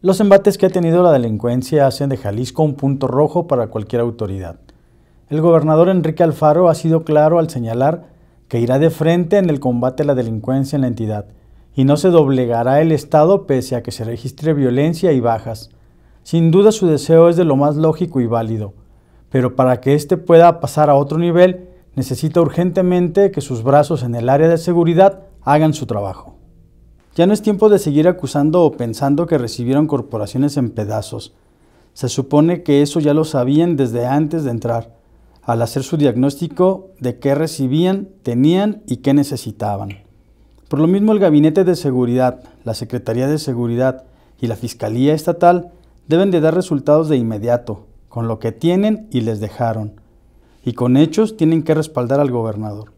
Los embates que ha tenido la delincuencia hacen de Jalisco un punto rojo para cualquier autoridad. El gobernador Enrique Alfaro ha sido claro al señalar que irá de frente en el combate a la delincuencia en la entidad y no se doblegará el Estado pese a que se registre violencia y bajas. Sin duda su deseo es de lo más lógico y válido, pero para que éste pueda pasar a otro nivel necesita urgentemente que sus brazos en el área de seguridad hagan su trabajo. Ya no es tiempo de seguir acusando o pensando que recibieron corporaciones en pedazos. Se supone que eso ya lo sabían desde antes de entrar, al hacer su diagnóstico de qué recibían, tenían y qué necesitaban. Por lo mismo el Gabinete de Seguridad, la Secretaría de Seguridad y la Fiscalía Estatal deben de dar resultados de inmediato, con lo que tienen y les dejaron. Y con hechos tienen que respaldar al gobernador.